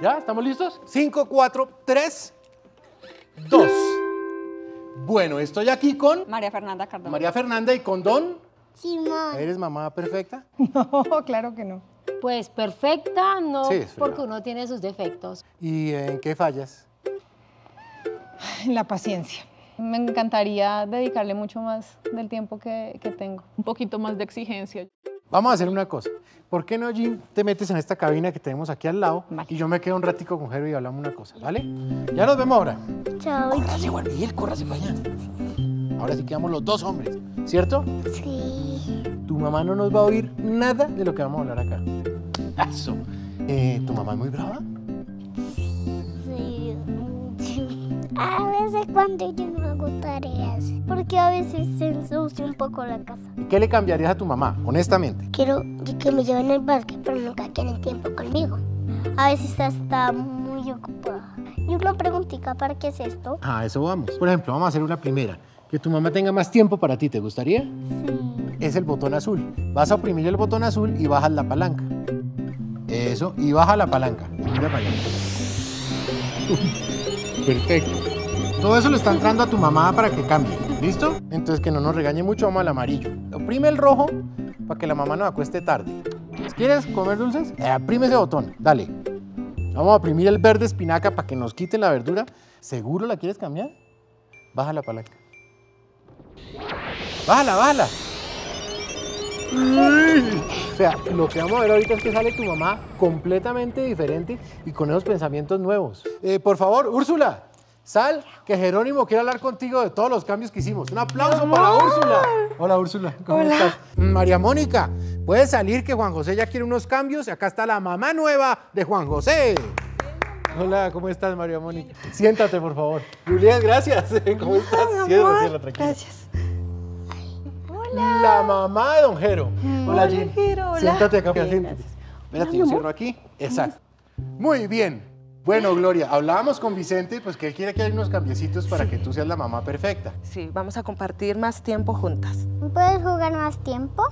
¿Ya? ¿Estamos listos? 5, 4, 3, 2. Bueno, estoy aquí con... María Fernanda Cardona. María Fernanda y con Don... Simón. ¿Eres mamá perfecta? No, claro que no. Pues perfecta no, porque uno tiene sus defectos. ¿Y en qué fallas? La paciencia. Me encantaría dedicarle mucho más del tiempo que tengo. Un poquito más de exigencia. Vamos a hacer una cosa. ¿Por qué no, Jim, te metes en esta cabina que tenemos aquí al lado y yo me quedo un ratico con Jero y hablamos una cosa, ¿vale? Ya nos vemos ahora. Chao. Córrase, para allá. Ahora sí quedamos los dos hombres, ¿cierto? Sí. Tu mamá no nos va a oír nada de lo que vamos a hablar acá. Eso. Eh, ¿Tu mamá es muy brava? Sí. A veces cuando yo no hago tareas, porque a veces se ensucia un poco la casa. ¿Qué le cambiarías a tu mamá, honestamente? Quiero que me lleven al parque, pero nunca quieren tiempo conmigo. A veces está muy ocupada. yo una preguntita, ¿para qué es esto? Ah, eso vamos. Por ejemplo, vamos a hacer una primera. Que tu mamá tenga más tiempo para ti, ¿te gustaría? Sí. Es el botón azul. Vas a oprimir el botón azul y bajas la palanca. Eso, y baja la palanca. Mira para allá. Perfecto. Todo eso lo está entrando a tu mamá para que cambie. ¿Listo? Entonces que no nos regañe mucho, vamos al amarillo. Oprime el rojo para que la mamá no acueste tarde. ¿Quieres comer dulces? aprime eh, ese botón, dale. Vamos a oprimir el verde espinaca para que nos quite la verdura. ¿Seguro la quieres cambiar? Baja la palanca. ¡Bájala, bájala! O sea, lo que vamos a ver ahorita es que sale tu mamá completamente diferente y con esos pensamientos nuevos. Eh, por favor, Úrsula, Sal, que Jerónimo quiere hablar contigo de todos los cambios que hicimos. Un aplauso para Úrsula. Hola Úrsula, ¿cómo estás? Mm, María Mónica, puede salir que Juan José ya quiere unos cambios. Y Acá está la mamá nueva de Juan José. Hola, ¿cómo estás, María Mónica? Siéntate, por favor. Julián, gracias. ¿Cómo estás? cierra, cierra, tranquila. Gracias. Hola. La mamá de Don Jero. Hola, Jim. Siéntate acá, Bien, siéntate. Mira, te aquí. Exacto. Muy bien. Bueno, Gloria, hablábamos con Vicente, pues que él quiere que hay unos cambiecitos para que tú seas la mamá perfecta. Sí, vamos a compartir más tiempo juntas. ¿Puedes jugar más tiempo?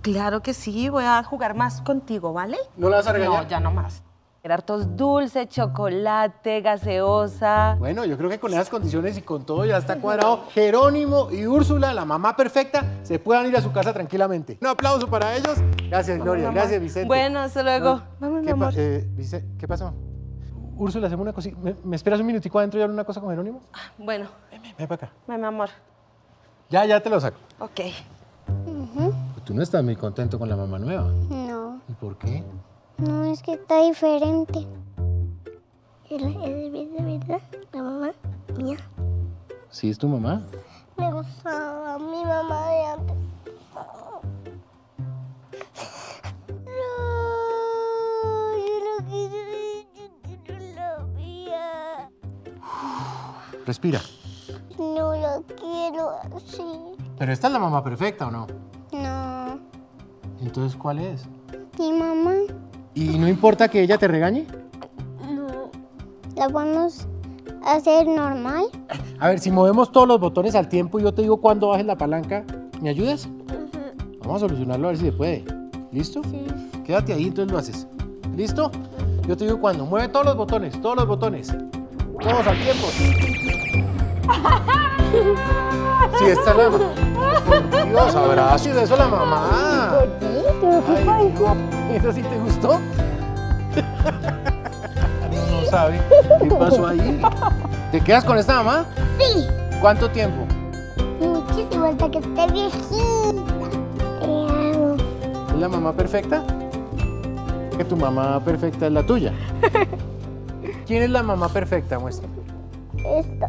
Claro que sí, voy a jugar más contigo, ¿vale? ¿No la vas a regañar? No, ya no más. Hartos dulce, chocolate, gaseosa. Bueno, yo creo que con esas condiciones y con todo ya está cuadrado. Jerónimo y Úrsula, la mamá perfecta, se puedan ir a su casa tranquilamente. Un aplauso para ellos. Gracias, Gloria. Gracias, Vicente. Bueno, hasta luego. Vamos, ¿Qué eh, ¿Qué pasó? Úrsula, hacemos una cosita. ¿Me, esperas un minutico adentro y hablo una cosa con Jerónimo? Ah, bueno. Ven, ven, para acá. Ven, mi amor. Ya, ya te lo saco. Ok. Pues tú no estás muy contento con la mamá nueva. No. ¿Y por qué? No, es que está diferente. Es, de verdad, la mamá mía. ¿Sí es tu mamá? Me gusta Respira. No lo quiero así. Pero esta es la mamá perfecta, ¿o no? No. Entonces, ¿cuál es? Mi mamá. ¿Y no importa que ella te regañe? No. ¿La vamos a hacer normal? A ver, si movemos todos los botones al tiempo y yo te digo cuándo bajes la palanca, ¿me ayudas? Vamos a solucionarlo a ver si se puede. ¿Listo? Sí. Quédate ahí, entonces lo haces. ¿Listo? Yo te digo cuándo. Mueve todos los botones, todos los botones. Todos al tiempo. sí, está la mamá. Dios, de eso la mamá. Ay, ¿Eso sí te gustó? No, no sabe. ¿Qué pasó ahí? ¿Te quedas con esta mamá? Sí. ¿Cuánto tiempo? Muchísimo, hasta que esté viejita. Te amo. ¿Es la mamá perfecta? Que tu mamá perfecta es la tuya. ¿Quién es la mamá perfecta? Muestra. Esta.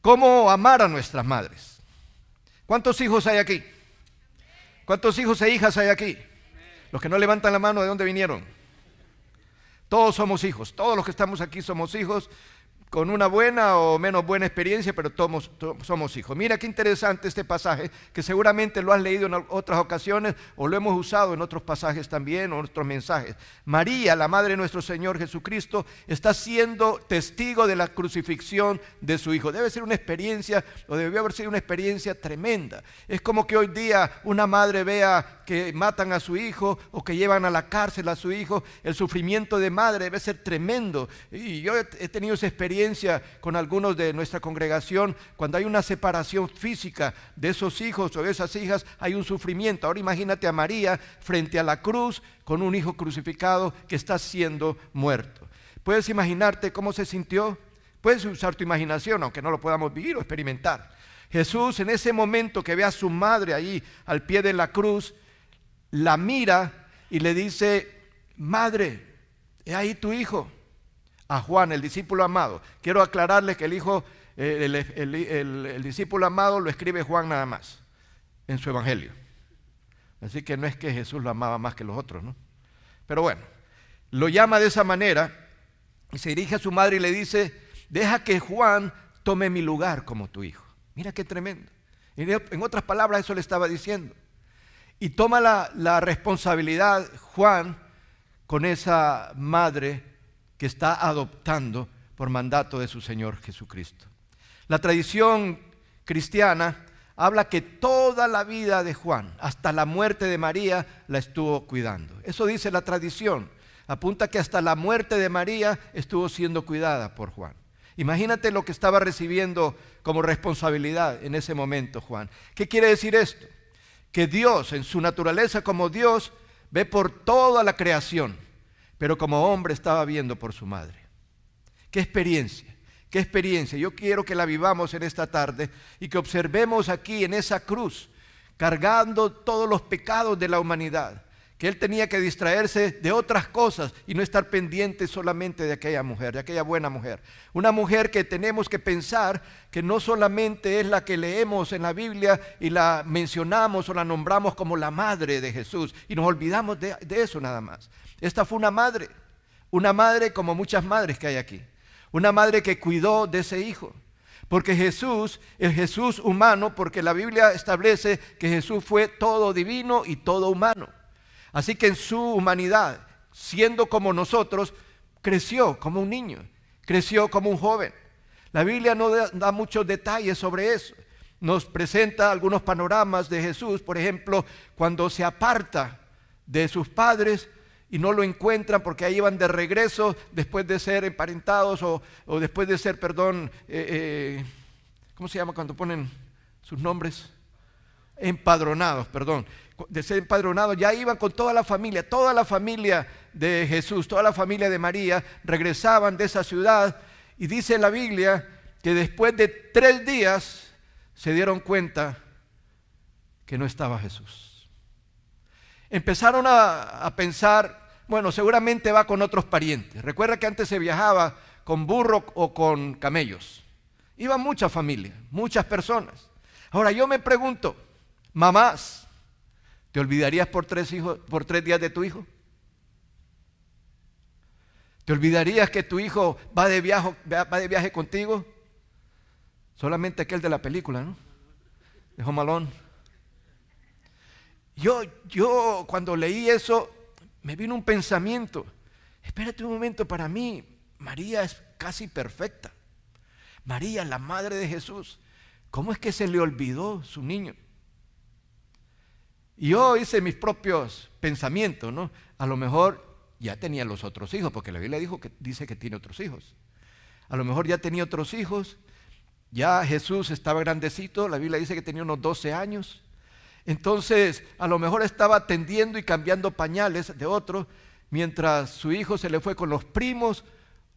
¿Cómo amar a nuestras madres? ¿Cuántos hijos hay aquí? ¿Cuántos hijos e hijas hay aquí? Los que no levantan la mano, ¿de dónde vinieron? Todos somos hijos, todos los que estamos aquí somos hijos con una buena o menos buena experiencia, pero somos hijos. Mira qué interesante este pasaje, que seguramente lo has leído en otras ocasiones o lo hemos usado en otros pasajes también o en otros mensajes. María, la madre de nuestro Señor Jesucristo, está siendo testigo de la crucifixión de su hijo. Debe ser una experiencia, o debió haber sido una experiencia tremenda. Es como que hoy día una madre vea que matan a su hijo o que llevan a la cárcel a su hijo. El sufrimiento de madre debe ser tremendo. Y yo he tenido esa experiencia con algunos de nuestra congregación, cuando hay una separación física de esos hijos o de esas hijas, hay un sufrimiento. Ahora imagínate a María frente a la cruz con un hijo crucificado que está siendo muerto. ¿Puedes imaginarte cómo se sintió? Puedes usar tu imaginación, aunque no lo podamos vivir o experimentar. Jesús en ese momento que ve a su madre ahí al pie de la cruz, la mira y le dice, madre, he ahí tu hijo a Juan, el discípulo amado. Quiero aclararles que el hijo, eh, el, discípulo amado lo escribe Juan nada más en su evangelio. Así que no es que Jesús lo amaba más que los otros, ¿no? Pero bueno, lo llama de esa manera y se dirige a su madre y le dice, deja que Juan tome mi lugar como tu hijo. Mira qué tremendo. En otras palabras, eso le estaba diciendo. Y toma la, la responsabilidad Juan con esa madre que está adoptando por mandato de su Señor Jesucristo. La tradición cristiana habla que toda la vida de Juan, hasta la muerte de María, la estuvo cuidando. Eso dice la tradición. Apunta que hasta la muerte de María estuvo siendo cuidada por Juan. Imagínate lo que estaba recibiendo como responsabilidad en ese momento Juan. ¿Qué quiere decir esto? Que Dios, en su naturaleza como Dios, ve por toda la creación pero como hombre estaba viendo por su madre. Qué experiencia, qué experiencia. Yo quiero que la vivamos en esta tarde y que observemos aquí en esa cruz, cargando todos los pecados de la humanidad, que él tenía que distraerse de otras cosas y no estar pendiente solamente de aquella mujer, de aquella buena mujer. Una mujer que tenemos que pensar que no solamente es la que leemos en la Biblia y la mencionamos o la nombramos como la madre de Jesús y nos olvidamos de, eso nada más. Esta fue una madre, una madre como muchas madres que hay aquí, una madre que cuidó de ese hijo. Porque Jesús, es Jesús humano, porque la Biblia establece que Jesús fue todo divino y todo humano. Así que en su humanidad, siendo como nosotros, creció como un niño, creció como un joven. La Biblia no da, da muchos detalles sobre eso. Nos presenta algunos panoramas de Jesús, por ejemplo, cuando se aparta de sus padres y no lo encuentran porque ahí iban de regreso después de ser emparentados o, después de ser, perdón, eh, eh, ¿cómo se llama cuando ponen sus nombres? Empadronados, perdón. De ser empadronados, ya iban con toda la familia, toda la familia de Jesús, toda la familia de María, regresaban de esa ciudad y dice la Biblia que después de tres días se dieron cuenta que no estaba Jesús empezaron a, pensar, bueno, seguramente va con otros parientes. Recuerda que antes se viajaba con burro o con camellos. Iba muchas familias, muchas personas. Ahora yo me pregunto, mamás, ¿te olvidarías por tres, por días de tu hijo? ¿Te olvidarías que tu hijo va de, viaje, contigo? Solamente aquel de la película, ¿no? De malón. Yo, cuando leí eso, me vino un pensamiento. Espérate un momento, para mí María es casi perfecta. María, la madre de Jesús, ¿cómo es que se le olvidó su niño? Y yo hice mis propios pensamientos, ¿no? A lo mejor ya tenía los otros hijos, porque la Biblia dice que tiene otros hijos. A lo mejor ya tenía otros hijos, ya Jesús estaba grandecito, la Biblia dice que tenía unos 12 años. Entonces, a lo mejor estaba atendiendo y cambiando pañales de otro, mientras su hijo se le fue con los primos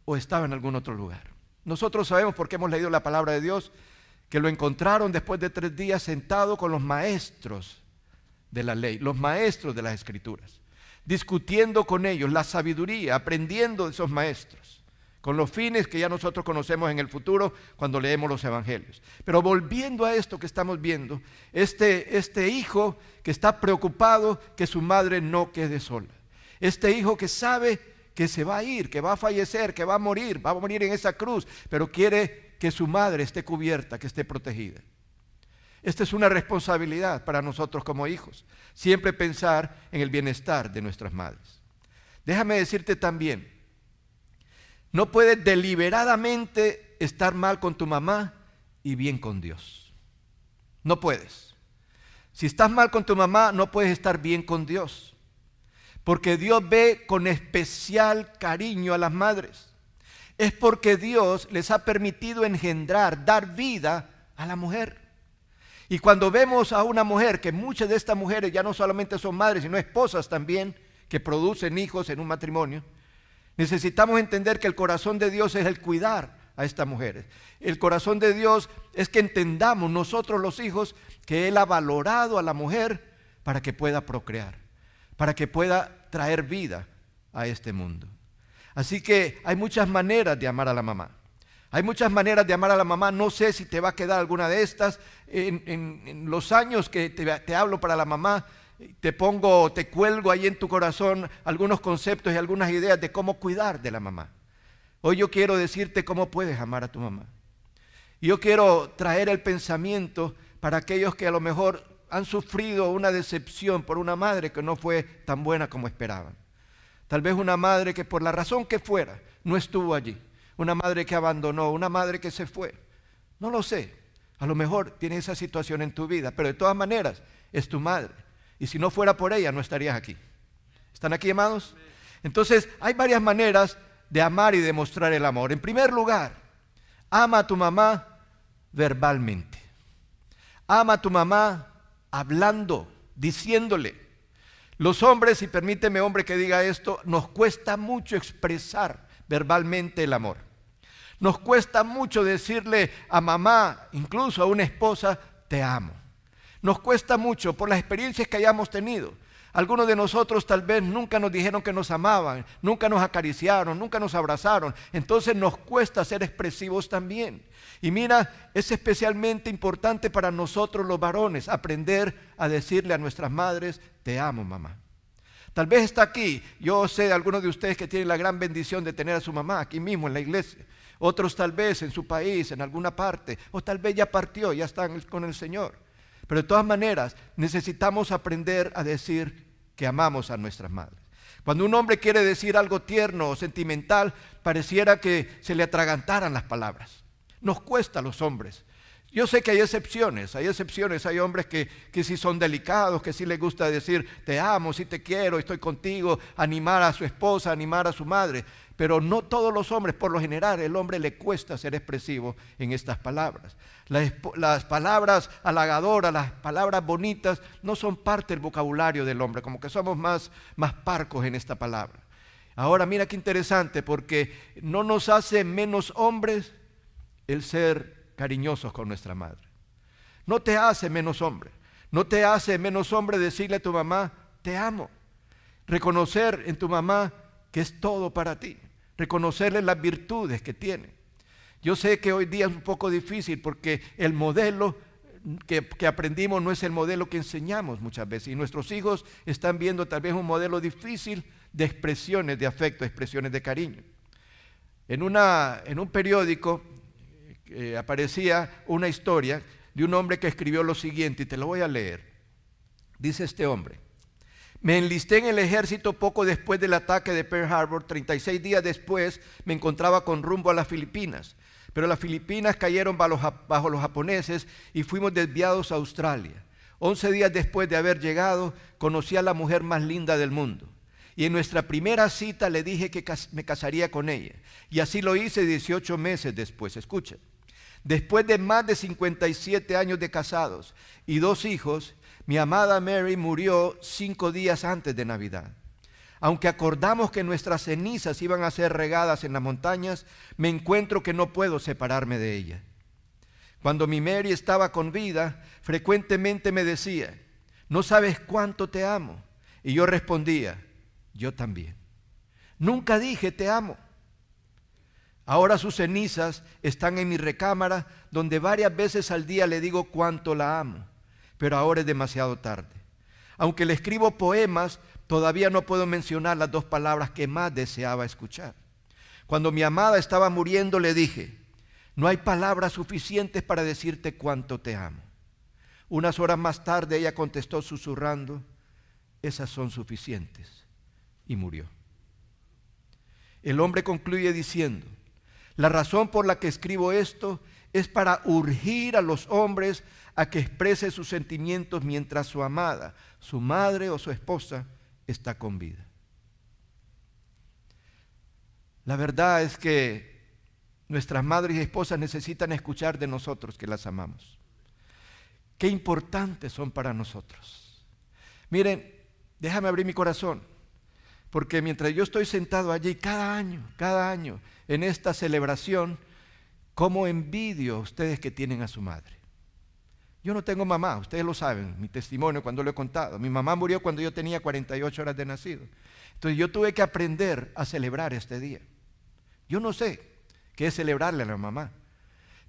o estaba en algún otro lugar. Nosotros sabemos, porque hemos leído la palabra de Dios, que lo encontraron después de tres días sentado con los maestros de la ley, los maestros de las escrituras, discutiendo con ellos la sabiduría, aprendiendo de esos maestros con los fines que ya nosotros conocemos en el futuro cuando leemos los evangelios. Pero volviendo a esto que estamos viendo, este, este hijo que está preocupado que su madre no quede sola, este hijo que sabe que se va a ir, que va a fallecer, que va a morir, va a morir en esa cruz, pero quiere que su madre esté cubierta, que esté protegida. Esta es una responsabilidad para nosotros como hijos, siempre pensar en el bienestar de nuestras madres. Déjame decirte también no puedes deliberadamente estar mal con tu mamá y bien con Dios. No puedes. Si estás mal con tu mamá, no puedes estar bien con Dios. Porque Dios ve con especial cariño a las madres. Es porque Dios les ha permitido engendrar, dar vida a la mujer. Y cuando vemos a una mujer, que muchas de estas mujeres ya no solamente son madres, sino esposas también, que producen hijos en un matrimonio, Necesitamos entender que el corazón de Dios es el cuidar a estas mujeres. El corazón de Dios es que entendamos nosotros los hijos que Él ha valorado a la mujer para que pueda procrear, para que pueda traer vida a este mundo. Así que hay muchas maneras de amar a la mamá. Hay muchas maneras de amar a la mamá. No sé si te va a quedar alguna de estas en, los años que te hablo para la mamá te pongo, te cuelgo ahí en tu corazón algunos conceptos y algunas ideas de cómo cuidar de la mamá. Hoy yo quiero decirte cómo puedes amar a tu mamá. Yo quiero traer el pensamiento para aquellos que a lo mejor han sufrido una decepción por una madre que no fue tan buena como esperaban. Tal vez una madre que por la razón que fuera no estuvo allí. Una madre que abandonó, una madre que se fue. No lo sé. A lo mejor tienes esa situación en tu vida, pero de todas maneras es tu madre y si no fuera por ella, no estarías aquí. ¿Están aquí, amados? Entonces, hay varias maneras de amar y demostrar el amor. En primer lugar, ama a tu mamá verbalmente. Ama a tu mamá hablando, diciéndole. Los hombres, y permíteme hombre que diga esto, nos cuesta mucho expresar verbalmente el amor. Nos cuesta mucho decirle a mamá, incluso a una esposa, te amo nos cuesta mucho por las experiencias que hayamos tenido. Algunos de nosotros tal vez nunca nos dijeron que nos amaban, nunca nos acariciaron, nunca nos abrazaron. Entonces nos cuesta ser expresivos también. Y mira, es especialmente importante para nosotros los varones aprender a decirle a nuestras madres, te amo mamá. Tal vez está aquí, yo sé de algunos de ustedes que tienen la gran bendición de tener a su mamá aquí mismo en la iglesia. Otros tal vez en su país, en alguna parte, o tal vez ya partió, ya están con el Señor. Pero de todas maneras, necesitamos aprender a decir que amamos a nuestras madres. Cuando un hombre quiere decir algo tierno o sentimental, pareciera que se le atragantaran las palabras. Nos cuesta a los hombres. Yo sé que hay excepciones, hay excepciones, hay hombres que, que sí son delicados, que sí les gusta decir, te amo, sí te quiero, estoy contigo, animar a su esposa, animar a su madre. Pero no todos los hombres, por lo general, el hombre le cuesta ser expresivo en estas palabras. Las, palabras halagadoras, las palabras bonitas, no son parte del vocabulario del hombre, como que somos más, más parcos en esta palabra. Ahora mira qué interesante, porque no nos hace menos hombres el ser cariñosos con nuestra madre. No te hace menos hombre. No te hace menos hombre decirle a tu mamá, te amo. Reconocer en tu mamá que es todo para ti, reconocerle las virtudes que tiene. Yo sé que hoy día es un poco difícil porque el modelo que, aprendimos no es el modelo que enseñamos muchas veces y nuestros hijos están viendo tal vez un modelo difícil de expresiones de afecto, expresiones de cariño. En, en un periódico eh, aparecía una historia de un hombre que escribió lo siguiente y te lo voy a leer. Dice este hombre, me enlisté en el ejército poco después del ataque de Pearl Harbor. 36 días después me encontraba con rumbo a las Filipinas. Pero las Filipinas cayeron bajo los japoneses y fuimos desviados a Australia. 11 días después de haber llegado, conocí a la mujer más linda del mundo. Y en nuestra primera cita le dije que me casaría con ella. Y así lo hice 18 meses después. Escuchen. Después de más de 57 años de casados y dos hijos, mi amada Mary murió cinco días antes de Navidad. Aunque acordamos que nuestras cenizas iban a ser regadas en las montañas, me encuentro que no puedo separarme de ella. Cuando mi Mary estaba con vida, frecuentemente me decía, no sabes cuánto te amo. Y yo respondía, yo también. Nunca dije te amo. Ahora sus cenizas están en mi recámara, donde varias veces al día le digo cuánto la amo pero ahora es demasiado tarde. Aunque le escribo poemas, todavía no puedo mencionar las dos palabras que más deseaba escuchar. Cuando mi amada estaba muriendo le dije, no hay palabras suficientes para decirte cuánto te amo. Unas horas más tarde ella contestó susurrando, esas son suficientes. Y murió. El hombre concluye diciendo, la razón por la que escribo esto es para urgir a los hombres a que exprese sus sentimientos mientras su amada, su madre o su esposa está con vida. La verdad es que nuestras madres y esposas necesitan escuchar de nosotros que las amamos. Qué importantes son para nosotros. Miren, déjame abrir mi corazón, porque mientras yo estoy sentado allí cada año, cada año, en esta celebración, ¿cómo envidio a ustedes que tienen a su madre? Yo no tengo mamá, ustedes lo saben, mi testimonio cuando lo he contado. Mi mamá murió cuando yo tenía 48 horas de nacido. Entonces yo tuve que aprender a celebrar este día. Yo no sé qué es celebrarle a la mamá,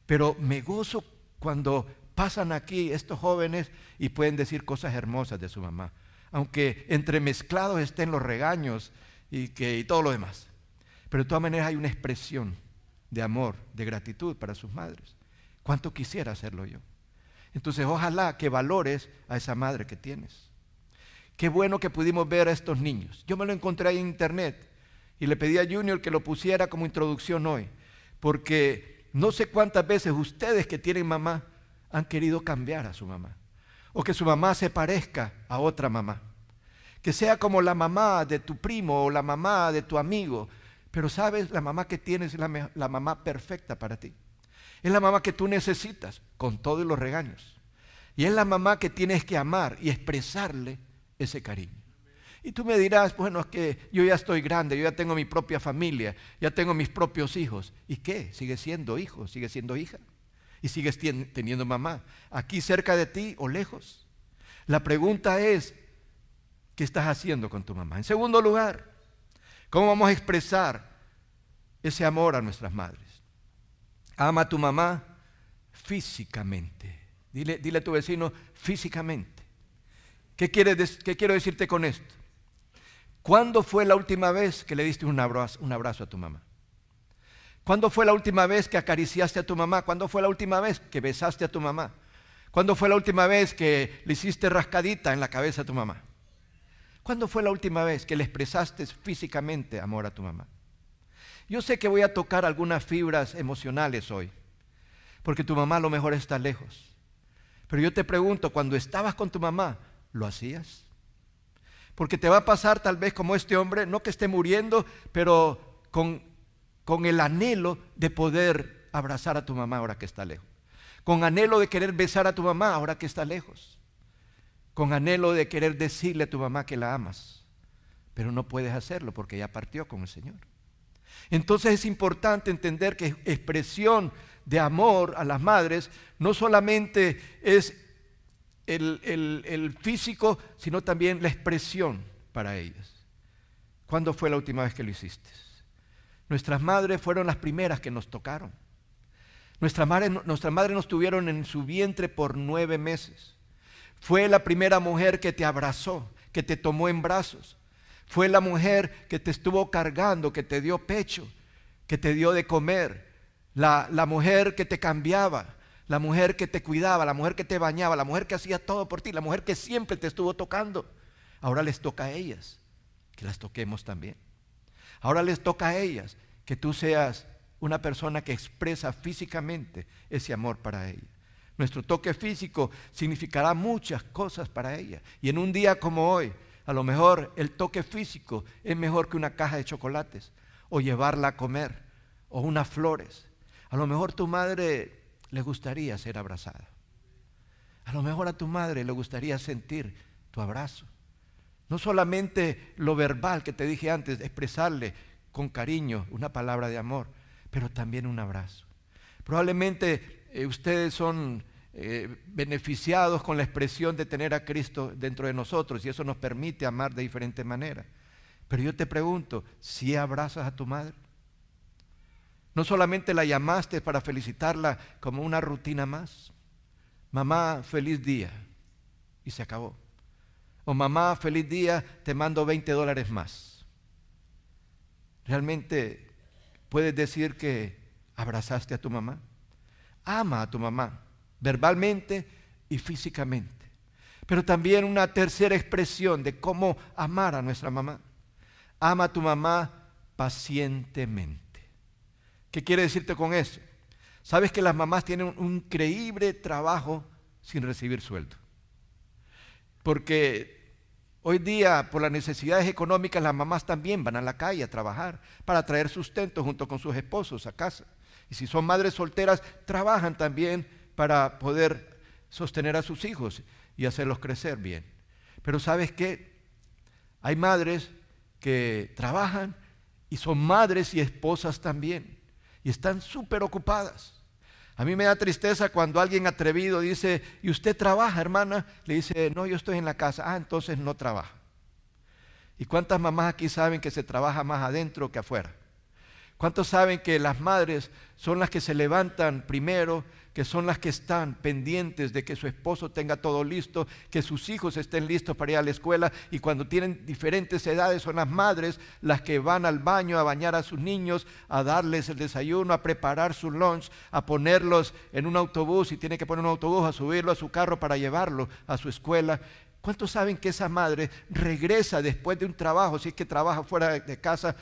pero me gozo cuando pasan aquí estos jóvenes y pueden decir cosas hermosas de su mamá, aunque entremezclados estén los regaños y, todo lo demás. Pero de todas maneras hay una expresión de amor, de gratitud para sus madres. ¿Cuánto quisiera hacerlo yo? Entonces, ojalá que valores a esa madre que tienes. Qué bueno que pudimos ver a estos niños. Yo me lo encontré en internet y le pedí a Junior que lo pusiera como introducción hoy, porque no sé cuántas veces ustedes que tienen mamá han querido cambiar a su mamá, o que su mamá se parezca a otra mamá, que sea como la mamá de tu primo o la mamá de tu amigo, pero sabes, la mamá que tienes es la mamá perfecta para ti. Es la mamá que tú necesitas, con todos los regaños. Y es la mamá que tienes que amar y expresarle ese cariño. Y tú me dirás, bueno, es que yo ya estoy grande, yo ya tengo mi propia familia, ya tengo mis propios hijos. ¿Y qué? Sigue siendo hijo, sigue siendo hija. Y sigues teniendo mamá, aquí cerca de ti o lejos. La pregunta es, ¿qué estás haciendo con tu mamá? En segundo lugar, ¿cómo vamos a expresar ese amor a nuestras madres? Ama a tu mamá físicamente. Dile, a tu vecino físicamente. ¿Qué, quiero decirte con esto? ¿Cuándo fue la última vez que le diste un abrazo, un abrazo a tu mamá? ¿Cuándo fue la última vez que acariciaste a tu mamá? ¿Cuándo fue la última vez que besaste a tu mamá? ¿Cuándo fue la última vez que le hiciste rascadita en la cabeza a tu mamá? ¿Cuándo fue la última vez que le expresaste físicamente amor a tu mamá? Yo sé que voy a tocar algunas fibras emocionales hoy, porque tu mamá a lo mejor está lejos. Pero yo te pregunto, cuando estabas con tu mamá, ¿lo hacías? Porque te va a pasar tal vez como este hombre, no que esté muriendo, pero con, con el anhelo de poder abrazar a tu mamá ahora que está lejos. Con anhelo de querer besar a tu mamá ahora que está lejos. Con anhelo de querer decirle a tu mamá que la amas. Pero no puedes hacerlo porque ya partió con el Señor. Entonces es importante entender que expresión de amor a las madres no solamente es el, físico, sino también la expresión para ellas. ¿Cuándo fue la última vez que lo hiciste? Nuestras madres fueron las primeras que nos tocaron. Nuestras madres, nuestra madre nos tuvieron en su vientre por nueve meses. Fue la primera mujer que te abrazó, que te tomó en brazos. Fue la mujer que te estuvo cargando, que te dio pecho, que te dio de comer. La, mujer que te cambiaba, la mujer que te cuidaba, la mujer que te bañaba, la mujer que hacía todo por ti, la mujer que siempre te estuvo tocando. Ahora les toca a ellas que las toquemos también. Ahora les toca a ellas que tú seas una persona que expresa físicamente ese amor para ella. Nuestro toque físico significará muchas cosas para ella. Y en un día como hoy, a lo mejor el toque físico es mejor que una caja de chocolates o llevarla a comer o unas flores. A lo mejor tu madre le gustaría ser abrazada. A lo mejor a tu madre le gustaría sentir tu abrazo. No solamente lo verbal que te dije antes, expresarle con cariño una palabra de amor, pero también un abrazo. Probablemente eh, ustedes son eh, beneficiados con la expresión de tener a Cristo dentro de nosotros y eso nos permite amar de diferente manera Pero yo te pregunto, ¿si abrazas a tu madre? No solamente la llamaste para felicitarla como una rutina más. Mamá, feliz día. Y se acabó. O mamá, feliz día, te mando 20 dólares más. ¿Realmente puedes decir que abrazaste a tu mamá? Ama a tu mamá verbalmente y físicamente. Pero también una tercera expresión de cómo amar a nuestra mamá. Ama a tu mamá pacientemente. ¿Qué quiere decirte con eso? Sabes que las mamás tienen un increíble trabajo sin recibir sueldo. Porque hoy día, por las necesidades económicas, las mamás también van a la calle a trabajar para traer sustento junto con sus esposos a casa. Y si son madres solteras, trabajan también para poder sostener a sus hijos y hacerlos crecer bien. Pero sabes qué? Hay madres que trabajan y son madres y esposas también y están súper ocupadas. A mí me da tristeza cuando alguien atrevido dice, ¿y usted trabaja, hermana? Le dice, no, yo estoy en la casa. Ah, entonces no trabaja. ¿Y cuántas mamás aquí saben que se trabaja más adentro que afuera? ¿Cuántos saben que las madres son las que se levantan primero que son las que están pendientes de que su esposo tenga todo listo, que sus hijos estén listos para ir a la escuela y cuando tienen diferentes edades son las madres las que van al baño a bañar a sus niños, a darles el desayuno, a preparar su lunch, a ponerlos en un autobús, y tiene que poner un autobús, a subirlo a su carro para llevarlo a su escuela. ¿Cuántos saben que esa madre regresa después de un trabajo, si es que trabaja fuera de casa,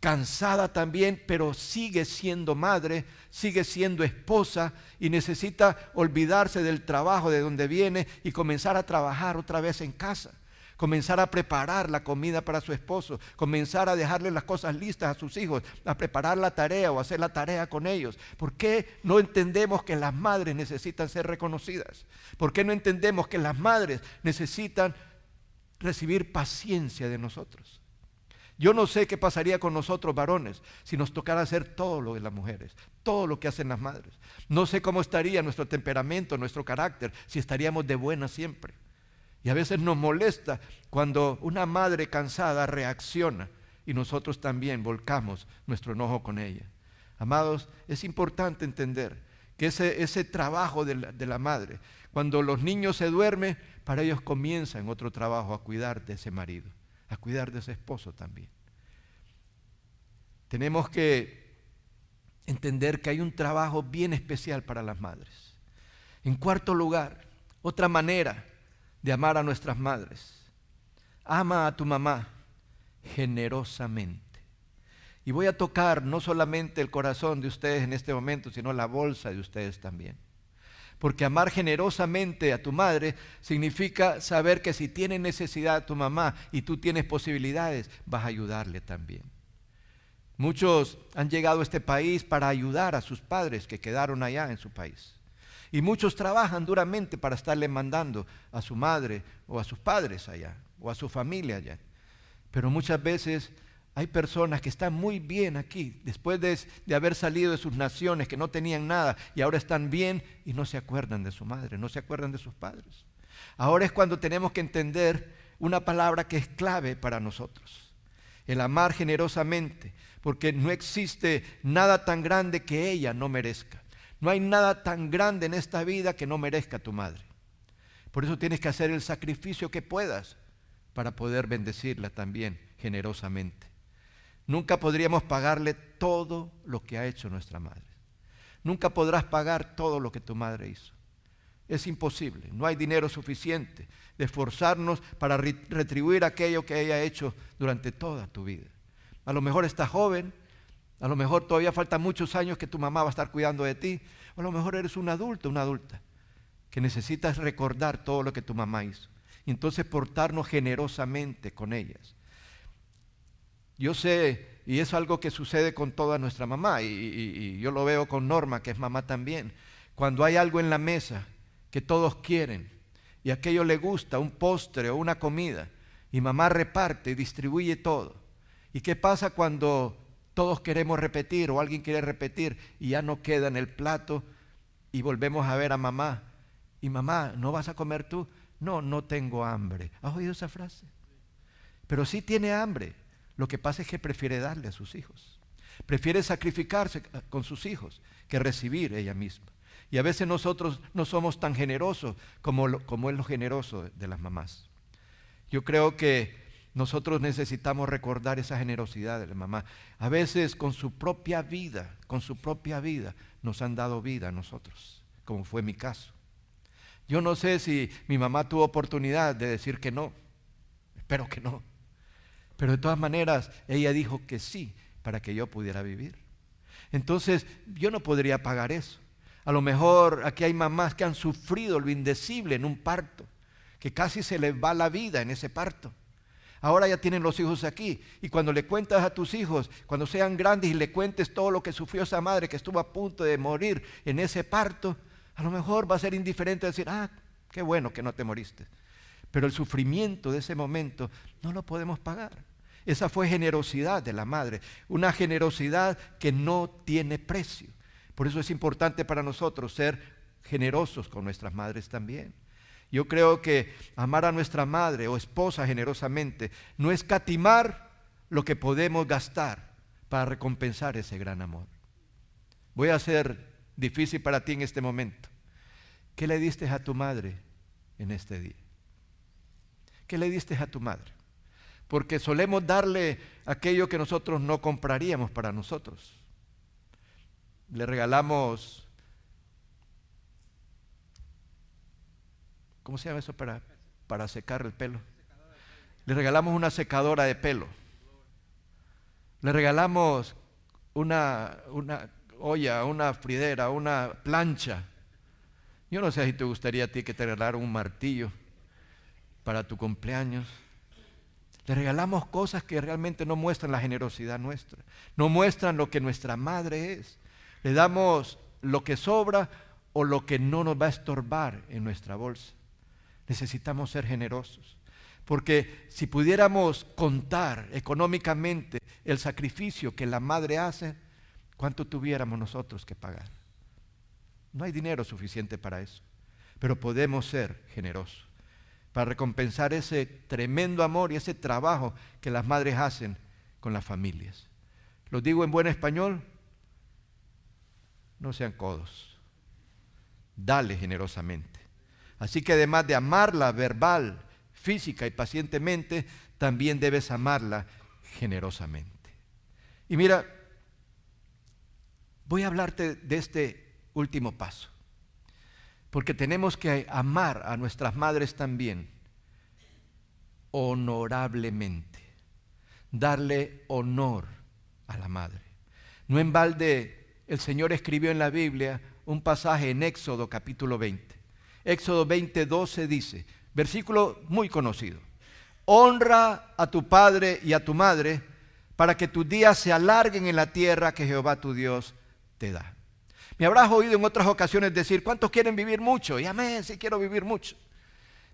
cansada también, pero sigue siendo madre, sigue siendo esposa y necesita olvidarse del trabajo de donde viene y comenzar a trabajar otra vez en casa, comenzar a preparar la comida para su esposo, comenzar a dejarle las cosas listas a sus hijos, a preparar la tarea o hacer la tarea con ellos. ¿Por qué no entendemos que las madres necesitan ser reconocidas? ¿Por qué no entendemos que las madres necesitan recibir paciencia de nosotros? Yo no sé qué pasaría con nosotros varones si nos tocara hacer todo lo de las mujeres, todo lo que hacen las madres. No sé cómo estaría nuestro temperamento, nuestro carácter, si estaríamos de buena siempre. Y a veces nos molesta cuando una madre cansada reacciona y nosotros también volcamos nuestro enojo con ella. Amados, es importante entender que ese, trabajo de la, madre, cuando los niños se duermen, para ellos en otro trabajo a cuidar de ese marido a cuidar de su esposo también. Tenemos que entender que hay un trabajo bien especial para las madres. En cuarto lugar, otra manera de amar a nuestras madres. Ama a tu mamá generosamente. Y voy a tocar no solamente el corazón de ustedes en este momento, sino la bolsa de ustedes también porque amar generosamente a tu madre significa saber que si tiene necesidad tu mamá y tú tienes posibilidades, vas a ayudarle también. Muchos han llegado a este país para ayudar a sus padres que quedaron allá en su país. Y muchos trabajan duramente para estarle mandando a su madre o a sus padres allá o a su familia allá. Pero muchas veces hay personas que están muy bien aquí, después de, haber salido de sus naciones, que no tenían nada, y ahora están bien y no se acuerdan de su madre, no se acuerdan de sus padres. Ahora es cuando tenemos que entender una palabra que es clave para nosotros, el amar generosamente, porque no existe nada tan grande que ella no merezca. No hay nada tan grande en esta vida que no merezca tu madre. Por eso tienes que hacer el sacrificio que puedas para poder bendecirla también generosamente. Nunca podríamos pagarle todo lo que ha hecho nuestra madre. Nunca podrás pagar todo lo que tu madre hizo. Es imposible, no hay dinero suficiente de esforzarnos para retribuir aquello que ella ha hecho durante toda tu vida. A lo mejor estás joven, a lo mejor todavía faltan muchos años que tu mamá va a estar cuidando de ti, a lo mejor eres un adulto, una adulta, que necesitas recordar todo lo que tu mamá hizo y entonces portarnos generosamente con ellas. Yo sé, y es algo que sucede con toda nuestra mamá, y, yo lo veo con Norma, que es mamá también, cuando hay algo en la mesa que todos quieren y aquello le gusta, un postre o una comida, y mamá reparte y distribuye todo. ¿Y qué pasa cuando todos queremos repetir o alguien quiere repetir y ya no queda en el plato y volvemos a ver a mamá? Y mamá, ¿no vas a comer tú? No, no tengo hambre. ¿Has oído esa frase? Pero sí tiene hambre. Lo que pasa es que prefiere darle a sus hijos. Prefiere sacrificarse eh, con sus hijos que recibir ella misma. Y a veces nosotros no somos tan generosos como, como es lo generoso de las mamás. Yo creo que nosotros necesitamos recordar esa generosidad de la mamá. A veces con su propia vida, con su propia vida, nos han dado vida a nosotros, como fue mi caso. Yo no sé si mi mamá tuvo oportunidad de decir que no. Espero que no. Pero de todas maneras, ella dijo que sí para que yo pudiera vivir. Entonces, yo no podría pagar eso. A lo mejor aquí hay mamás que han sufrido lo indecible en un parto, que casi se les va la vida en ese parto. Ahora ya tienen los hijos aquí. Y cuando le cuentas a tus hijos, cuando sean grandes y le cuentes todo lo que sufrió esa madre que estuvo a punto de morir en ese parto, a lo mejor va a ser indiferente decir, ah, qué bueno que no te moriste. Pero el sufrimiento de ese momento no lo podemos pagar. Esa fue generosidad de la madre, una generosidad que no tiene precio. Por eso es importante para nosotros ser generosos con nuestras madres también. Yo creo que amar a nuestra madre o esposa generosamente no es catimar lo que podemos gastar para recompensar ese gran amor. Voy a ser difícil para ti en este momento. ¿Qué le diste a tu madre en este día? ¿Qué le diste a tu madre? porque solemos darle aquello que nosotros no compraríamos para nosotros. Le regalamos, ¿cómo se llama eso para, para secar el pelo? Le regalamos una secadora de pelo. Le regalamos una, una olla, una fridera, una plancha. Yo no sé si te gustaría a ti que te regalara un martillo para tu cumpleaños. Le regalamos cosas que realmente no muestran la generosidad nuestra, no muestran lo que nuestra madre es. Le damos lo que sobra o lo que no nos va a estorbar en nuestra bolsa. Necesitamos ser generosos, porque si pudiéramos contar económicamente el sacrificio que la madre hace, ¿cuánto tuviéramos nosotros que pagar? No hay dinero suficiente para eso, pero podemos ser generosos para recompensar ese tremendo amor y ese trabajo que las madres hacen con las familias. Lo digo en buen español, no sean codos, dale generosamente. Así que además de amarla verbal, física y pacientemente, también debes amarla generosamente. Y mira, voy a hablarte de este último paso porque tenemos que amar a nuestras madres también honorablemente, darle honor a la madre. No en balde el Señor escribió en la Biblia un pasaje en Éxodo capítulo 20. Éxodo 20, 12 dice, versículo muy conocido, honra a tu padre y a tu madre para que tus días se alarguen en la tierra que Jehová tu Dios te da. Me habrás oído en otras ocasiones decir, ¿cuántos quieren vivir mucho? Y amén, si quiero vivir mucho.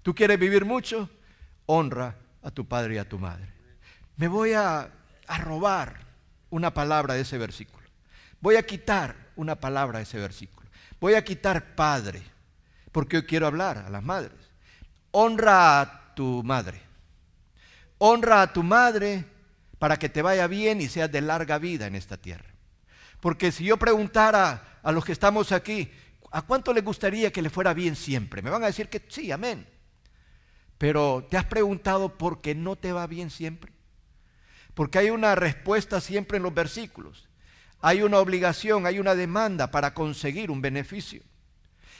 ¿Tú quieres vivir mucho? Honra a tu padre y a tu madre. Me voy a, a robar una palabra de ese versículo. Voy a quitar una palabra de ese versículo. Voy a quitar padre, porque hoy quiero hablar a las madres. Honra a tu madre. Honra a tu madre para que te vaya bien y seas de larga vida en esta tierra. Porque si yo preguntara a los que estamos aquí, ¿a cuánto les gustaría que le fuera bien siempre? Me van a decir que sí, amén. Pero ¿te has preguntado por qué no te va bien siempre? Porque hay una respuesta siempre en los versículos. Hay una obligación, hay una demanda para conseguir un beneficio.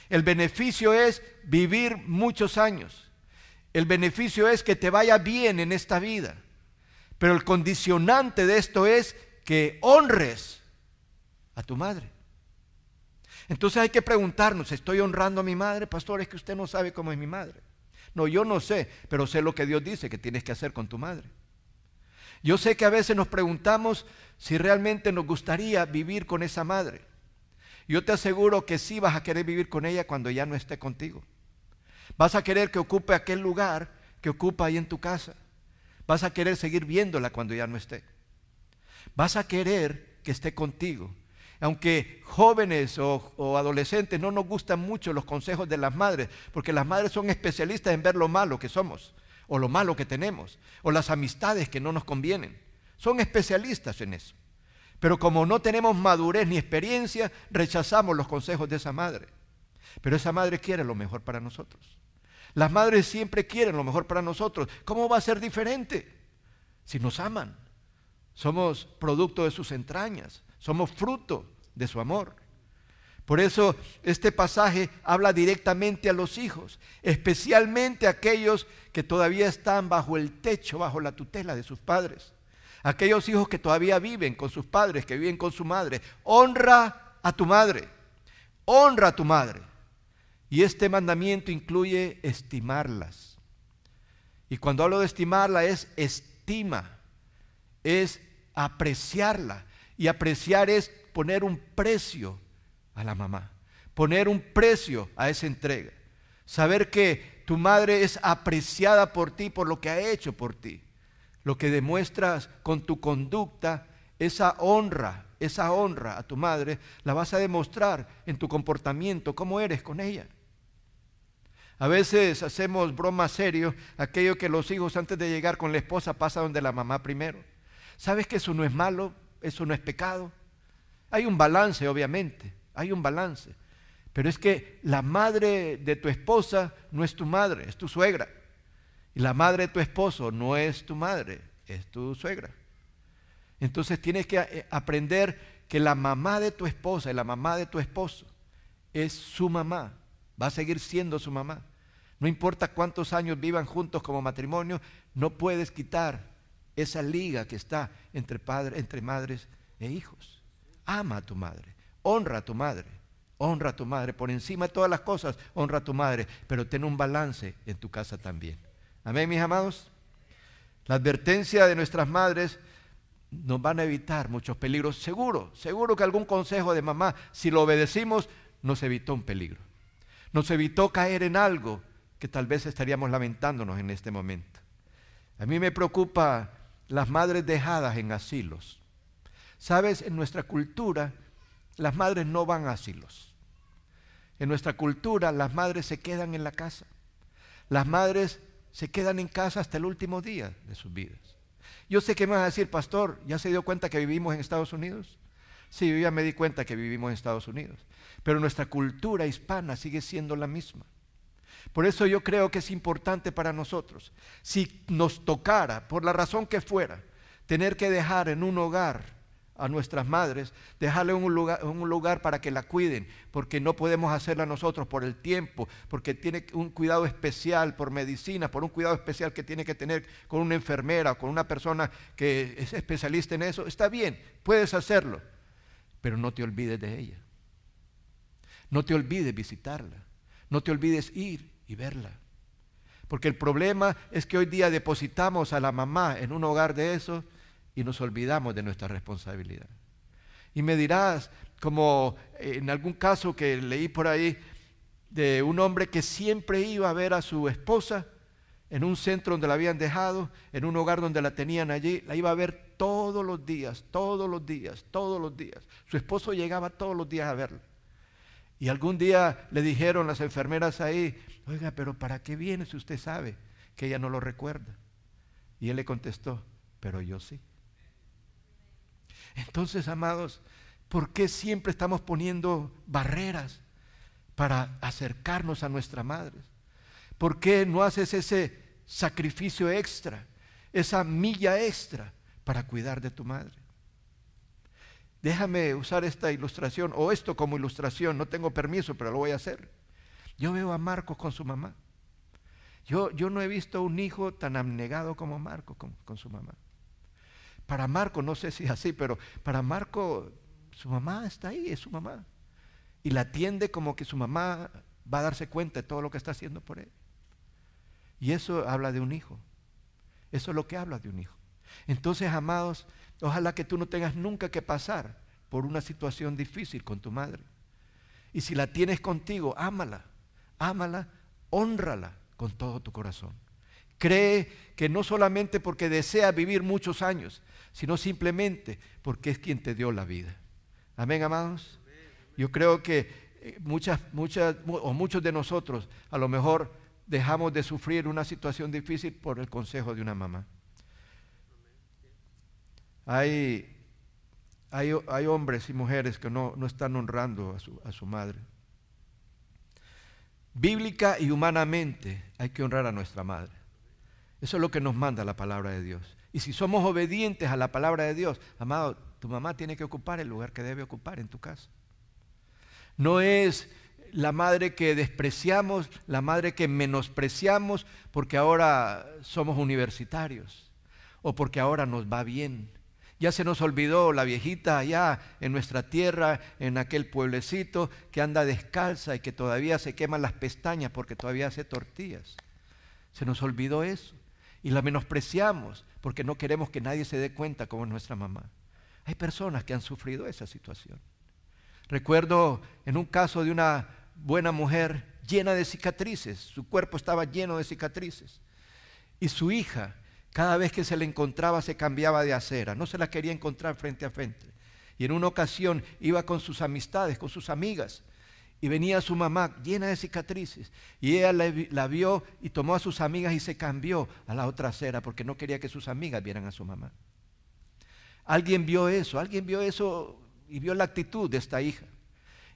El beneficio es vivir muchos años. El beneficio es que te vaya bien en esta vida. Pero el condicionante de esto es que honres a tu madre. Entonces hay que preguntarnos, ¿estoy honrando a mi madre? Pastor, es que usted no sabe cómo es mi madre. No, yo no sé, pero sé lo que Dios dice que tienes que hacer con tu madre. Yo sé que a veces nos preguntamos si realmente nos gustaría vivir con esa madre. Yo te aseguro que sí vas a querer vivir con ella cuando ya no esté contigo. Vas a querer que ocupe aquel lugar que ocupa ahí en tu casa. Vas a querer seguir viéndola cuando ya no esté. Vas a querer que esté contigo aunque jóvenes o, adolescentes no nos gustan mucho los consejos de las madres, porque las madres son especialistas en ver lo malo que somos, o lo malo que tenemos, o las amistades que no nos convienen. Son especialistas en eso. Pero como no tenemos madurez ni experiencia, rechazamos los consejos de esa madre. Pero esa madre quiere lo mejor para nosotros. Las madres siempre quieren lo mejor para nosotros. ¿Cómo va a ser diferente si nos aman? Somos producto de sus entrañas somos fruto de su amor. Por eso este pasaje habla directamente a los hijos, especialmente a aquellos que todavía están bajo el techo, bajo la tutela de sus padres. Aquellos hijos que todavía viven con sus padres, que viven con su madre. Honra a tu madre, honra a tu madre. Y este mandamiento incluye estimarlas. Y cuando hablo de estimarla es estima, es apreciarla, y apreciar es poner un precio a la mamá, poner un precio a esa entrega. Saber que tu madre es apreciada por ti, por lo que ha hecho por ti. Lo que demuestras con tu conducta, esa honra, esa honra a tu madre, la vas a demostrar en tu comportamiento, cómo eres con ella. A veces hacemos broma serio, aquello que los hijos antes de llegar con la esposa pasa donde la mamá primero. ¿Sabes que eso no es malo? eso no es pecado. Hay un balance, obviamente, hay un balance. Pero es que la madre de tu esposa no es tu madre, es tu suegra. Y la madre de tu esposo no es tu madre, es tu suegra. Entonces tienes que eh, aprender que la mamá de tu esposa y la mamá de tu esposo es su mamá, va a seguir siendo su mamá. No importa cuántos años vivan juntos como matrimonio, no puedes quitar esa liga que está entre, padres, entre madres e hijos. Ama a tu madre, honra a tu madre, honra a tu madre, por encima de todas las cosas, honra a tu madre, pero ten un balance en tu casa también. Amén, mis amados. La advertencia de nuestras madres nos van a evitar muchos peligros. Seguro, seguro que algún consejo de mamá, si lo obedecimos, nos evitó un peligro. Nos evitó caer en algo que tal vez estaríamos lamentándonos en este momento. A mí me preocupa las madres dejadas en asilos. Sabes, en nuestra cultura las madres no van a asilos. En nuestra cultura las madres se quedan en la casa. Las madres se quedan en casa hasta el último día de sus vidas. Yo sé que me vas a decir, pastor, ¿ya se dio cuenta que vivimos en Estados Unidos? Sí, yo ya me di cuenta que vivimos en Estados Unidos. Pero nuestra cultura hispana sigue siendo la misma. Por eso yo creo que es importante para nosotros, si nos tocara, por la razón que fuera, tener que dejar en un hogar a nuestras madres, dejarle un lugar, un lugar para que la cuiden, porque no podemos hacerla nosotros por el tiempo, porque tiene un cuidado especial por medicina, por un cuidado especial que tiene que tener con una enfermera o con una persona que es especialista en eso. Está bien, puedes hacerlo, pero no te olvides de ella. No te olvides visitarla, no te olvides ir y verla. Porque el problema es que hoy día depositamos a la mamá en un hogar de eso y nos olvidamos de nuestra responsabilidad. Y me dirás, como en algún caso que leí por ahí, de un hombre que siempre iba a ver a su esposa en un centro donde la habían dejado, en un hogar donde la tenían allí, la iba a ver todos los días, todos los días, todos los días. Su esposo llegaba todos los días a verla. Y algún día le dijeron las enfermeras ahí, oiga, pero ¿para qué viene si usted sabe que ella no lo recuerda? Y él le contestó, pero yo sí. Entonces, amados, ¿por qué siempre estamos poniendo barreras para acercarnos a nuestra madre? ¿Por qué no haces ese sacrificio extra, esa milla extra para cuidar de tu madre? Déjame usar esta ilustración o esto como ilustración, no tengo permiso, pero lo voy a hacer. Yo veo a Marcos con su mamá. Yo, yo no he visto un hijo tan abnegado como Marco con, su mamá. Para Marco no sé si es así, pero para Marco su mamá está ahí, es su mamá. Y la atiende como que su mamá va a darse cuenta de todo lo que está haciendo por él. Y eso habla de un hijo. Eso es lo que habla de un hijo. Entonces, amados, ojalá que tú no tengas nunca que pasar por una situación difícil con tu madre. Y si la tienes contigo, ámala ámala, honrala con todo tu corazón. Cree que no solamente porque desea vivir muchos años, sino simplemente porque es quien te dio la vida. Amén, amados. Yo creo que eh, muchas, muchas, o muchos de nosotros a lo mejor dejamos de sufrir una situación difícil por el consejo de una mamá. Hay, hay, hombres y mujeres que no, no están honrando a su madre. Bíblica y humanamente hay que honrar a nuestra madre. Eso es lo que nos manda la palabra de Dios. Y si somos obedientes a la palabra de Dios, amado, tu mamá tiene que ocupar el lugar que debe ocupar en tu casa. No es la madre que despreciamos, la madre que menospreciamos porque ahora somos universitarios o porque ahora nos va bien. Ya se nos olvidó la viejita allá en nuestra tierra, en aquel pueblecito que anda descalza y que todavía se queman las pestañas porque todavía hace tortillas. Se nos olvidó eso y la menospreciamos porque no queremos que nadie se dé cuenta como nuestra mamá. Hay personas que han sufrido esa situación. Recuerdo en un caso de una buena mujer llena de cicatrices, su cuerpo estaba lleno de cicatrices y su hija cada vez que se le encontraba se cambiaba de acera, no se la quería encontrar frente a frente. Y en una ocasión iba con sus amistades, con sus amigas, y venía su mamá llena de cicatrices. Y ella la, la, vio y tomó a sus amigas y se cambió a la otra acera porque no quería que sus amigas vieran a su mamá. Alguien vio eso, alguien vio eso y vio la actitud de esta hija.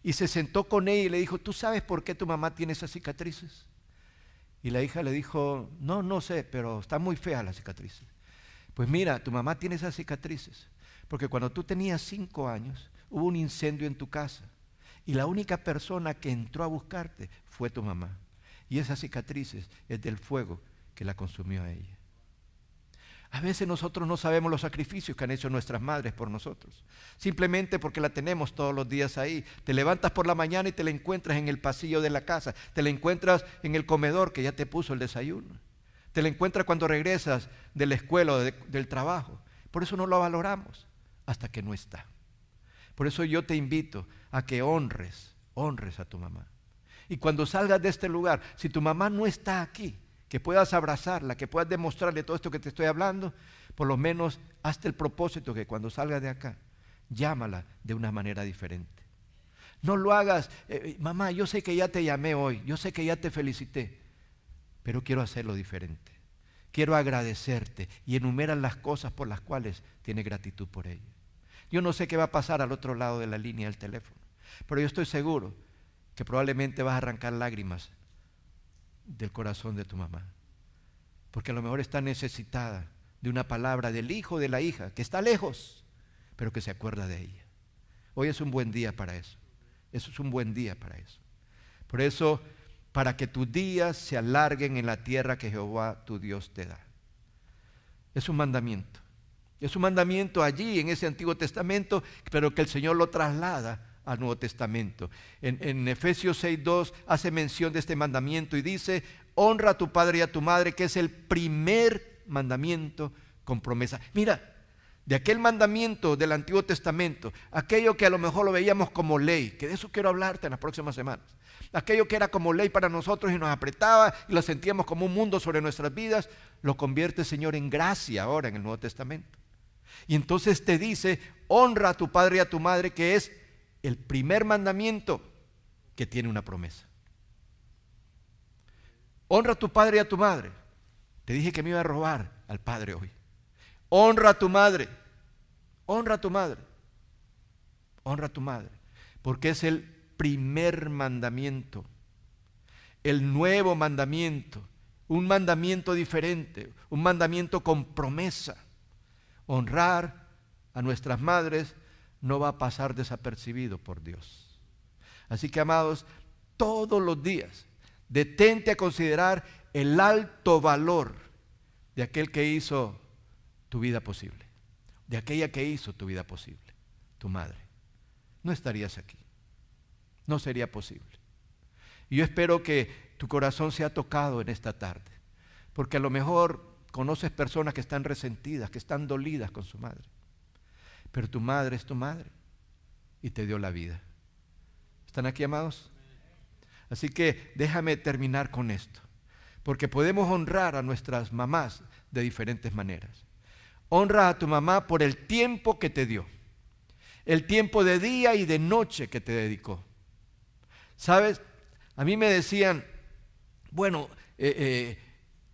Y se sentó con ella y le dijo, ¿tú sabes por qué tu mamá tiene esas cicatrices? Y la hija le dijo, no, no sé, pero está muy fea la cicatriz. Pues mira, tu mamá tiene esas cicatrices, porque cuando tú tenías cinco años hubo un incendio en tu casa y la única persona que entró a buscarte fue tu mamá. Y esas cicatrices es del fuego que la consumió a ella. A veces nosotros no sabemos los sacrificios que han hecho nuestras madres por nosotros. Simplemente porque la tenemos todos los días ahí. Te levantas por la mañana y te la encuentras en el pasillo de la casa. Te la encuentras en el comedor que ya te puso el desayuno. Te la encuentras cuando regresas de la escuela o del trabajo. Por eso no lo valoramos hasta que no está. Por eso yo te invito a que honres, honres a tu mamá. Y cuando salgas de este lugar, si tu mamá no está aquí, que puedas abrazarla, que puedas demostrarle todo esto que te estoy hablando, por lo menos hazte el propósito que cuando salgas de acá, llámala de una manera diferente. No lo hagas, eh, eh, mamá, yo sé que ya te llamé hoy, yo sé que ya te felicité, pero quiero hacerlo diferente. Quiero agradecerte y enumerar las cosas por las cuales tiene gratitud por ella. Yo no sé qué va a pasar al otro lado de la línea del teléfono, pero yo estoy seguro que probablemente vas a arrancar lágrimas del corazón de tu mamá. Porque a lo mejor está necesitada de una palabra del hijo o de la hija, que está lejos, pero que se acuerda de ella. Hoy es un buen día para eso. Eso es un buen día para eso. Por eso, para que tus días se alarguen en la tierra que Jehová tu Dios te da. Es un mandamiento. Es un mandamiento allí en ese Antiguo Testamento, pero que el Señor lo traslada al Nuevo Testamento. En, en Efesios 6.2 hace mención de este mandamiento y dice, honra a tu padre y a tu madre, que es el primer mandamiento con promesa. Mira, de aquel mandamiento del Antiguo Testamento, aquello que a lo mejor lo veíamos como ley, que de eso quiero hablarte en las próximas semanas, aquello que era como ley para nosotros y nos apretaba y lo sentíamos como un mundo sobre nuestras vidas, lo convierte Señor en gracia ahora en el Nuevo Testamento. Y entonces te dice, honra a tu padre y a tu madre, que es el primer mandamiento que tiene una promesa. Honra a tu padre y a tu madre. Te dije que me iba a robar al padre hoy. Honra a tu madre. Honra a tu madre. Honra a tu madre. Porque es el primer mandamiento. El nuevo mandamiento. Un mandamiento diferente. Un mandamiento con promesa. Honrar a nuestras madres no va a pasar desapercibido por Dios. Así que, amados, todos los días, detente a considerar el alto valor de aquel que hizo tu vida posible, de aquella que hizo tu vida posible, tu madre. No estarías aquí, no sería posible. Y yo espero que tu corazón sea tocado en esta tarde, porque a lo mejor conoces personas que están resentidas, que están dolidas con su madre pero tu madre es tu madre y te dio la vida. ¿Están aquí, amados? Así que déjame terminar con esto, porque podemos honrar a nuestras mamás de diferentes maneras. Honra a tu mamá por el tiempo que te dio, el tiempo de día y de noche que te dedicó. ¿Sabes? A mí me decían, bueno, eh, eh,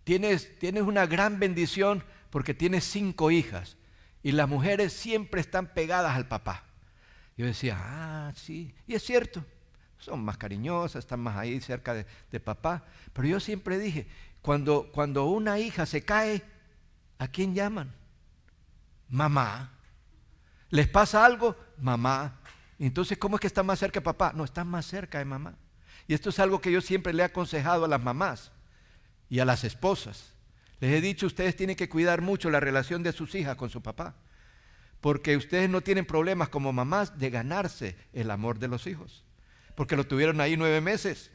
tienes, tienes una gran bendición porque tienes cinco hijas. Y las mujeres siempre están pegadas al papá. Yo decía, ah, sí, y es cierto, son más cariñosas, están más ahí cerca de, papá. Pero yo siempre dije, cuando, cuando una hija se cae, ¿a quién llaman? Mamá. ¿Les pasa algo? Mamá. Entonces, ¿cómo es que están más cerca de papá? No, están más cerca de mamá. Y esto es algo que yo siempre le he aconsejado a las mamás y a las esposas. Les he dicho, ustedes tienen que cuidar mucho la relación de sus hijas con su papá, porque ustedes no tienen problemas como mamás de ganarse el amor de los hijos, porque lo tuvieron ahí nueve meses,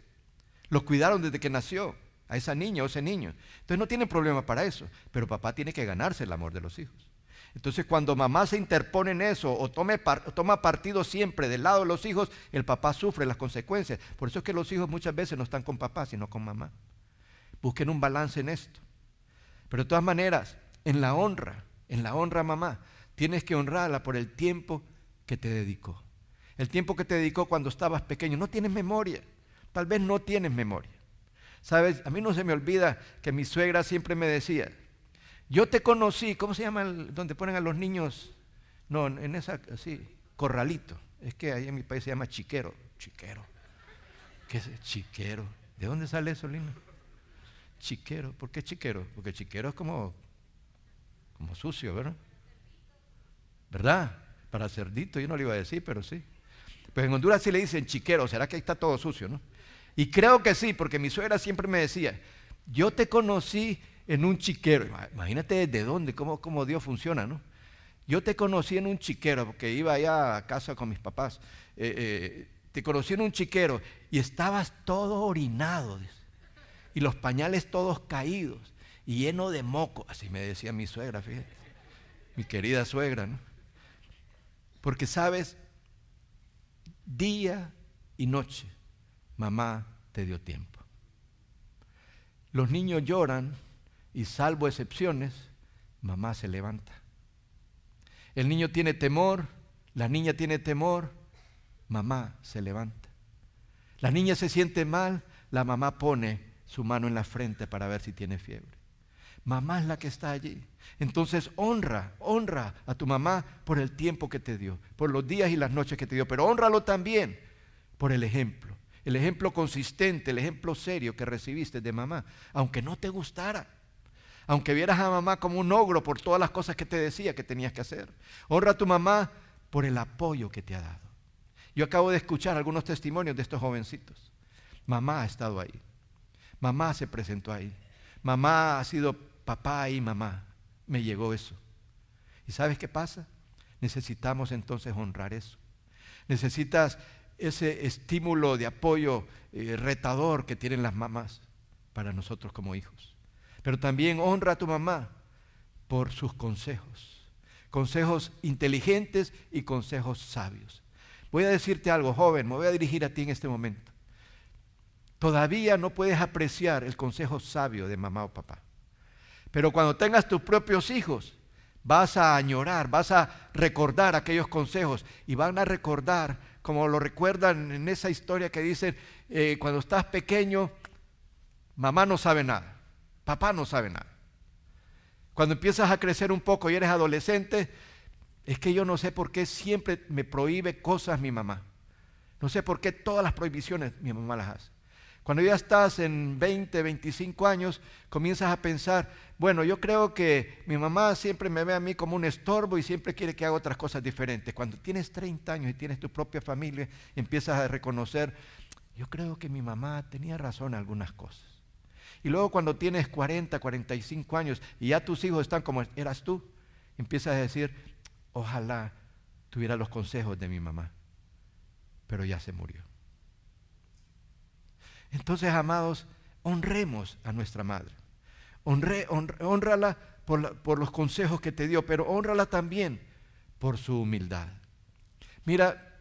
lo cuidaron desde que nació a esa niña o ese niño. Entonces no tienen problema para eso, pero papá tiene que ganarse el amor de los hijos. Entonces cuando mamá se interpone en eso o toma partido siempre del lado de los hijos, el papá sufre las consecuencias. Por eso es que los hijos muchas veces no están con papá, sino con mamá. Busquen un balance en esto. Pero de todas maneras, en la honra, en la honra mamá, tienes que honrarla por el tiempo que te dedicó. El tiempo que te dedicó cuando estabas pequeño. No tienes memoria. Tal vez no tienes memoria. Sabes, a mí no se me olvida que mi suegra siempre me decía, yo te conocí, ¿cómo se llama donde ponen a los niños? No, en esa, así corralito. Es que ahí en mi país se llama chiquero. Chiquero. ¿Qué es chiquero? ¿De dónde sale eso, Lina? chiquero. ¿Por qué chiquero? Porque chiquero es como, como sucio, ¿verdad? ¿Verdad? Para cerdito, yo no le iba a decir, pero sí. Pues en Honduras sí le dicen chiquero, ¿será que ahí está todo sucio, no? Y creo que sí, porque mi suegra siempre me decía, yo te conocí en un chiquero. Imagínate de dónde, cómo, cómo Dios funciona, ¿no? Yo te conocí en un chiquero, porque iba allá a casa con mis papás. Eh, eh, te conocí en un chiquero y estabas todo orinado. Dice y los pañales todos caídos y lleno de moco. Así me decía mi suegra, Mi querida suegra, ¿no? Porque sabes, día y noche, mamá te dio tiempo. Los niños lloran y salvo excepciones, mamá se levanta. El niño tiene temor, la niña tiene temor, mamá se levanta. La niña se siente mal, la mamá pone su mano en la frente para ver si tiene fiebre. Mamá es la que está allí. Entonces honra, honra a tu mamá por el tiempo que te dio, por los días y las noches que te dio, pero honralo también por el ejemplo, el ejemplo consistente, el ejemplo serio que recibiste de mamá, aunque no te gustara. Aunque vieras a mamá como un ogro por todas las cosas que te decía que tenías que hacer. Honra a tu mamá por el apoyo que te ha dado. Yo acabo de escuchar algunos testimonios de estos jovencitos. Mamá ha estado ahí. Mamá se presentó ahí. Mamá ha sido papá y mamá. Me llegó eso. ¿Y sabes qué pasa? Necesitamos entonces honrar eso. Necesitas ese estímulo de apoyo eh, retador que tienen las mamás para nosotros como hijos. Pero también honra a tu mamá por sus consejos. Consejos inteligentes y consejos sabios. Voy a decirte algo, joven, me voy a dirigir a ti en este momento. Todavía no puedes apreciar el consejo sabio de mamá o papá. Pero cuando tengas tus propios hijos, vas a añorar, vas a recordar aquellos consejos y van a recordar, como lo recuerdan en esa historia que dicen, eh, cuando estás pequeño, mamá no sabe nada, papá no sabe nada. Cuando empiezas a crecer un poco y eres adolescente, es que yo no sé por qué siempre me prohíbe cosas mi mamá. No sé por qué todas las prohibiciones mi mamá las hace. Cuando ya estás en 20, 25 años, comienzas a pensar, bueno, yo creo que mi mamá siempre me ve a mí como un estorbo y siempre quiere que haga otras cosas diferentes. Cuando tienes 30 años y tienes tu propia familia, empiezas a reconocer, yo creo que mi mamá tenía razón en algunas cosas. Y luego cuando tienes 40, 45 años y ya tus hijos están como eras tú, empiezas a decir, ojalá tuviera los consejos de mi mamá, pero ya se murió. Entonces, amados, honremos a nuestra madre. honrala por, por los consejos que te dio, pero honrala también por su humildad. Mira,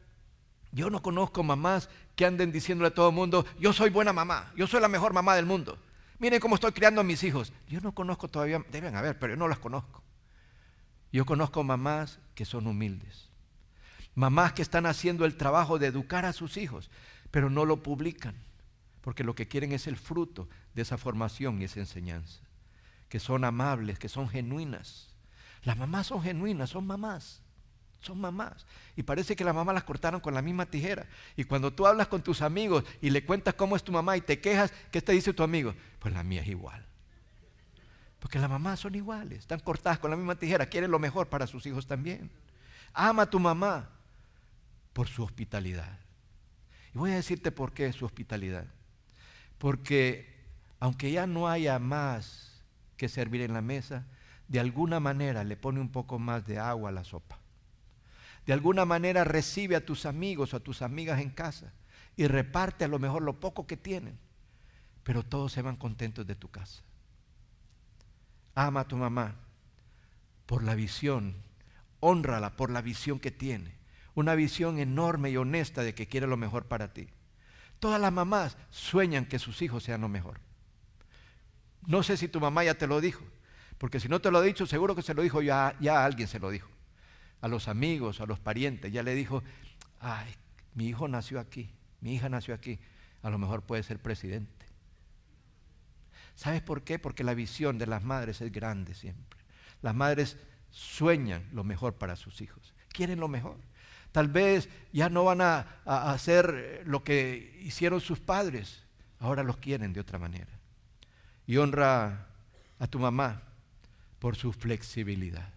yo no conozco mamás que anden diciéndole a todo el mundo, yo soy buena mamá, yo soy la mejor mamá del mundo. Miren cómo estoy criando a mis hijos. Yo no conozco todavía, deben haber, pero yo no las conozco. Yo conozco mamás que son humildes. Mamás que están haciendo el trabajo de educar a sus hijos, pero no lo publican porque lo que quieren es el fruto de esa formación y esa enseñanza, que son amables, que son genuinas. Las mamás son genuinas, son mamás, son mamás. Y parece que las mamás las cortaron con la misma tijera. Y cuando tú hablas con tus amigos y le cuentas cómo es tu mamá y te quejas, ¿qué te dice tu amigo? Pues la mía es igual. Porque las mamás son iguales, están cortadas con la misma tijera, quieren lo mejor para sus hijos también. Ama a tu mamá por su hospitalidad. Y voy a decirte por qué su hospitalidad. Porque aunque ya no haya más que servir en la mesa, de alguna manera le pone un poco más de agua a la sopa. De alguna manera recibe a tus amigos o a tus amigas en casa y reparte a lo mejor lo poco que tienen, pero todos se van contentos de tu casa. Ama a tu mamá por la visión, honrala por la visión que tiene, una visión enorme y honesta de que quiere lo mejor para ti. Todas las mamás sueñan que sus hijos sean lo mejor. No sé si tu mamá ya te lo dijo, porque si no te lo ha dicho, seguro que se lo dijo ya, ya alguien se lo dijo. A los amigos, a los parientes, ya le dijo, ay, mi hijo nació aquí, mi hija nació aquí, a lo mejor puede ser presidente. ¿Sabes por qué? Porque la visión de las madres es grande siempre. Las madres sueñan lo mejor para sus hijos, quieren lo mejor. Tal vez ya no van a, hacer eh, lo que hicieron sus padres. Ahora los quieren de otra manera. Y honra a tu mamá por su flexibilidad.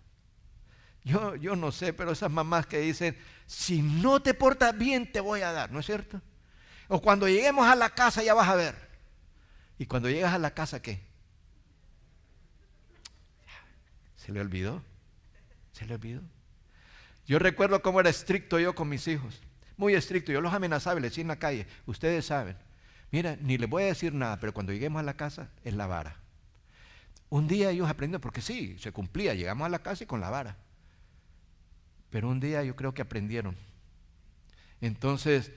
Yo, yo, no sé, pero esas mamás que dicen, si no te portas bien te voy a dar, ¿no es cierto? O cuando lleguemos a la casa ya vas a ver. Y cuando llegas a la casa, ¿qué? ¿Se le olvidó? ¿Se le olvidó? Yo recuerdo cómo era estricto yo con mis hijos, muy estricto. Yo los amenazaba y les decía en la calle, ustedes saben, mira, ni les voy a decir nada, pero cuando lleguemos a la casa es la vara. Un día ellos aprendieron, porque sí, se cumplía, llegamos a la casa y con la vara. Pero un día yo creo que aprendieron. Entonces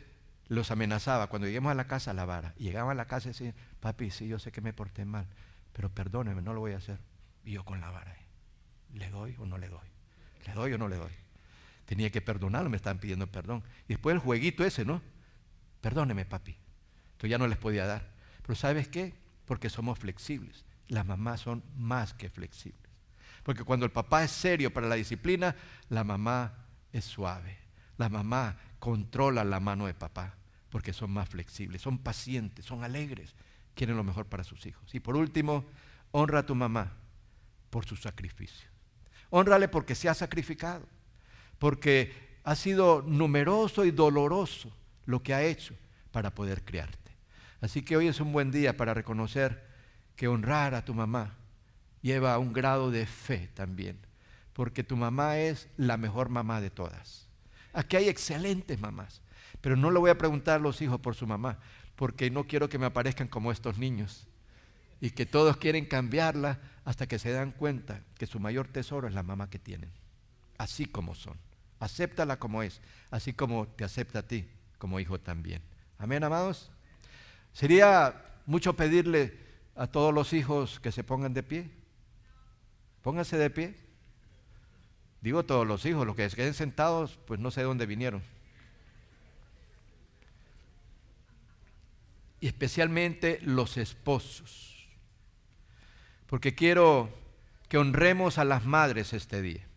los amenazaba, cuando lleguemos a la casa, la vara. llegaban a la casa y decían, papi, sí, yo sé que me porté mal, pero perdóneme, no lo voy a hacer. Y yo con la vara, ¿le doy o no le doy? ¿Le doy o no le doy? Tenía que perdonarlo, me estaban pidiendo perdón. Y después el jueguito ese, ¿no? Perdóneme, papi. Entonces ya no les podía dar. Pero ¿sabes qué? Porque somos flexibles. Las mamás son más que flexibles. Porque cuando el papá es serio para la disciplina, la mamá es suave. La mamá controla la mano de papá porque son más flexibles, son pacientes, son alegres, quieren lo mejor para sus hijos. Y por último, honra a tu mamá por su sacrificio. Honrale porque se ha sacrificado porque ha sido numeroso y doloroso lo que ha hecho para poder criarte. Así que hoy es un buen día para reconocer que honrar a tu mamá lleva a un grado de fe también, porque tu mamá es la mejor mamá de todas. Aquí hay excelentes mamás, pero no le voy a preguntar a los hijos por su mamá, porque no quiero que me aparezcan como estos niños y que todos quieren cambiarla hasta que se dan cuenta que su mayor tesoro es la mamá que tienen, así como son. Acéptala como es, así como te acepta a ti como hijo también. Amén, amados. Sería mucho pedirle a todos los hijos que se pongan de pie. Pónganse de pie. Digo todos los hijos, los que se queden sentados, pues no sé de dónde vinieron. Y especialmente los esposos. Porque quiero que honremos a las madres este día.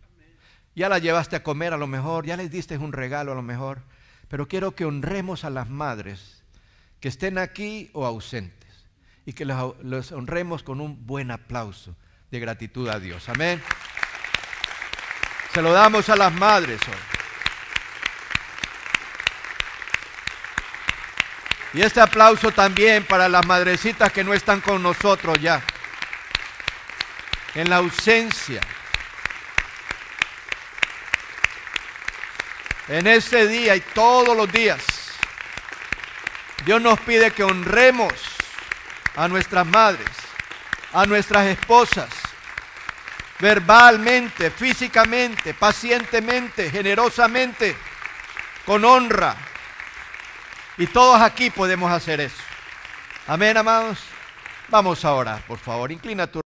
Ya la llevaste a comer a lo mejor, ya les diste un regalo a lo mejor, pero quiero que honremos a las madres, que estén aquí o ausentes, y que los honremos con un buen aplauso de gratitud a Dios. Amén. Se lo damos a las madres hoy. Y este aplauso también para las madrecitas que no están con nosotros ya. En la ausencia. en ese día y todos los días. Dios nos pide que honremos a nuestras madres, a nuestras esposas, verbalmente, físicamente, pacientemente, generosamente, con honra. Y todos aquí podemos hacer eso. Amén, amados. Vamos ahora por favor. Inclina tu